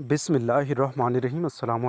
बिसमीम अल्लाम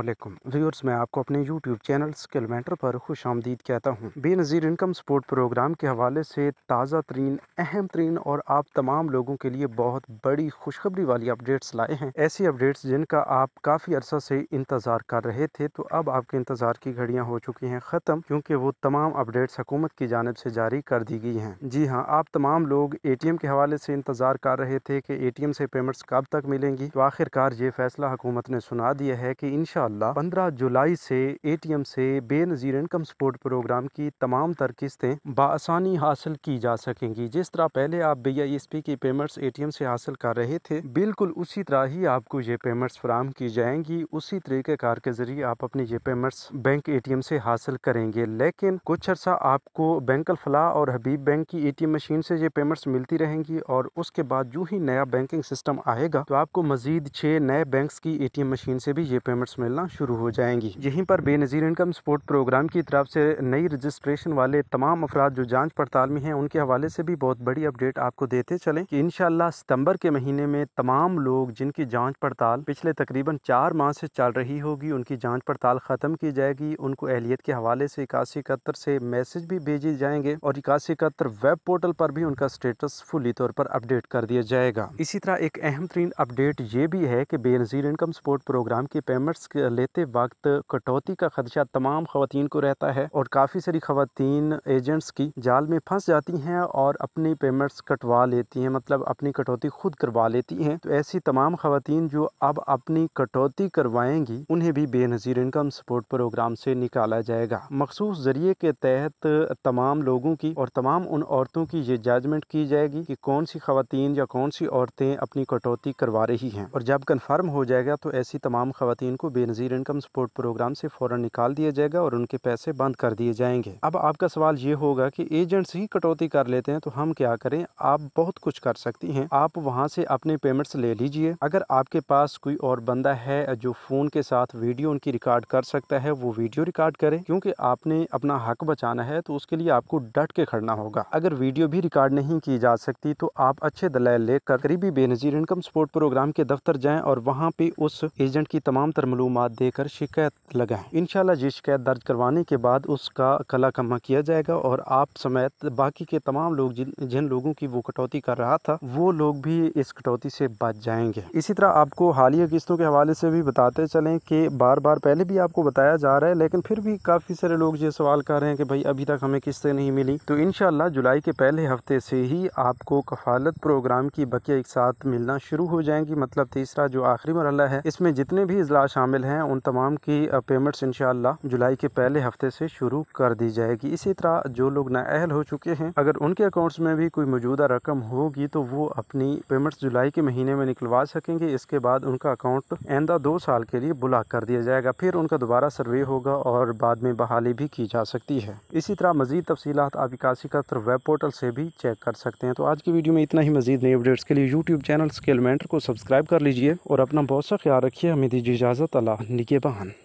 व्यूअर्स मैं आपको अपने यूट्यूब चैनल स्किलमेंटर पर खुश आमदीद कहता हूँ बेनज़ीर इनकम सपोर्ट प्रोग्राम के हवाले से ताज़ा तरीन अहम तरीन और आप तमाम लोगों के लिए बहुत बड़ी खुशखबरी वाली अपडेट्स लाए हैं ऐसी अपडेट्स जिनका आप काफ़ी अरसा से इंतज़ार कर रहे थे तो अब आपके इंतज़ार की घड़ियाँ हो चुकी हैं ख़त्म क्योंकि वो तमाम अपडेट्स हुकूमत की जानब से जारी कर दी गई हैं जी हाँ आप तमाम लोग ए टी एम के हवाले से इंतज़ार कर रहे थे कि ए टी एम से पेमेंट्स कब तक मिलेंगी तो आखिरकार ये फैसला फैसला हुकूमत ने सुना दिया है कि इन पंद्रह जुलाई से ए टी एम से बेनज़ीर इनकम सपोर्ट प्रोग्राम की तमाम तर किस्तें बसानी हासिल की जा सकेंगी जिस तरह पहले आप बी आई एस पी की पेमेंट्स ए टी एम से हासिल कर रहे थे बिल्कुल उसी तरह ही आपको ये पेमेंट्स फराम की जाएंगी उसी तरीक़ेकार के ज़रिए आप अपनी ये payments bank A T M से हासिल करेंगे लेकिन कुछ अर्सा आपको बैंक अलफला और हबीब बैंक की ए टी एम मशीन से ये पेमेंट्स मिलती रहेंगी और उसके बाद जो ही नया बैंकिंग सिस्टम आएगा तो आपको मज़ीद छः नए बैंक बैंक्स की एटीएम मशीन से भी ये पेमेंट्स मिलना शुरू हो जाएंगी यहीं पर बेनज़ीर इनकम सपोर्ट प्रोग्राम की तरफ से नई रजिस्ट्रेशन वाले तमाम अफराद जो जाँच पड़ताल में हैं उनके हवाले से भी बहुत बड़ी अपडेट आपको देते चले कि इन सितम्बर के महीने में तमाम लोग जिनकी जाँच पड़ताल पिछले तकरीबन चार माह से चल रही होगी उनकी जाँच पड़ताल ख़त्म की जाएगी उनको एहलियत के हवाले से इक्यासी इकहत्तर से मैसेज भी भेजे जाएंगे और इक्यासी इकहत्तर वेब पोर्टल पर भी उनका स्टेटस फुली तौर पर अपडेट कर दिया जाएगा इसी तरह एक अहम तरीन अपडेट ये भी है कि बेनजी वजीर इनकम सपोर्ट प्रोग्राम की पेमेंट्स लेते वक्त कटौती का खदशा तमाम खातन को रहता है और काफ़ी सारी खातन एजेंट्स की जाल में फंस जाती हैं और अपनी पेमेंट्स कटवा लेती हैं मतलब अपनी कटौती खुद करवा लेती हैं तो ऐसी तमाम खातन जो अब अपनी कटौती करवाएंगी उन्हें भी बेनज़ीर इनकम सपोर्ट प्रोग्राम से निकाला जाएगा मखसूस जरिए के तहत तमाम लोगों की और तमाम उन औरतों की ये जजमेंट की जाएगी कि कौन सी खातन या कौन सी औरतें अपनी कटौती करवा रही हैं और जब कन्फर्म हो जाएगा तो ऐसी तमाम खातन को बेनज़ीर इनकम सपोर्ट प्रोग्राम से फ़ौर निकाल दिया जाएगा और उनके पैसे बंद कर दिए जाएंगे अब आपका सवाल ये होगा कि एजेंट्स ही कटौती कर लेते हैं तो हम क्या करें आप बहुत कुछ कर सकती हैं आप वहाँ से अपने पेमेंट्स ले लीजिए अगर आपके पास कोई और बंदा है जो फ़ोन के साथ वीडियो उनकी रिकॉर्ड कर सकता है वो वीडियो रिकॉर्ड करे क्योंकि आपने अपना हक बचाना है तो उसके लिए आपको डट के खड़ना होगा अगर वीडियो भी रिकॉर्ड नहीं की जा सकती तो आप अच्छे दलाल लेकर करीबी बेनजीर इनकम सपोर्ट प्रोग्राम के दफ्तर जाएं और वहां पे उस एजेंट की तमाम तर मलूम देकर शिकायत लगाएं इन जी शिकायत दर्ज करवाने के बाद उसका कला कमा किया जाएगा और आप समेत बाकी के तमाम लोग जिन जिन लोगों की वो कटौती कर रहा था वो लोग भी इस कटौती से बच जाएंगे इसी तरह आपको हालिया किस्तों के हवाले से भी बताते चलें कि बार बार पहले भी आपको बताया जा रहा है लेकिन फिर भी काफ़ी सारे लोग ये सवाल कर रहे हैं कि भाई अभी तक हमें किस्तें नहीं मिली तो इन जुलाई के पहले हफ्ते से ही आपको कफालत प्रोग्राम की बकिया एक साथ मिलना शुरू हो जाएंगी मतलब तीसरा जो आखिरी बरह है इसमें जितने भी अजला शामिल हैं उन तमाम की पेमेंट्स इन जुलाई के पहले हफ्ते से शुरू कर दी जाएगी इसी तरह जो लोग नाअहल हो चुके हैं अगर उनके अकाउंट्स में भी कोई मौजूदा रकम होगी तो वो अपनी पेमेंट्स जुलाई के महीने में निकलवा सकेंगे इसके बाद उनका अकाउंट आंदा दो साल के लिए ब्लॉक कर दिया जाएगा फिर उनका दोबारा सर्वे होगा और बाद में बहाली भी की जा सकती है इसी तरह मजीद तफसी आप इक्सी का वेब पोर्टल से भी चेक कर सकते हैं तो आज की वीडियो में इतना ही मजीद नई अपडेट्स के लिए यूट्यूब चैनल स्केलमेंटर को सब्सक्राइब कर लीजिए और अपना बहुत सा ख्याल रखिए हमें दीजिए इजाज़त अल्लाह निगेबान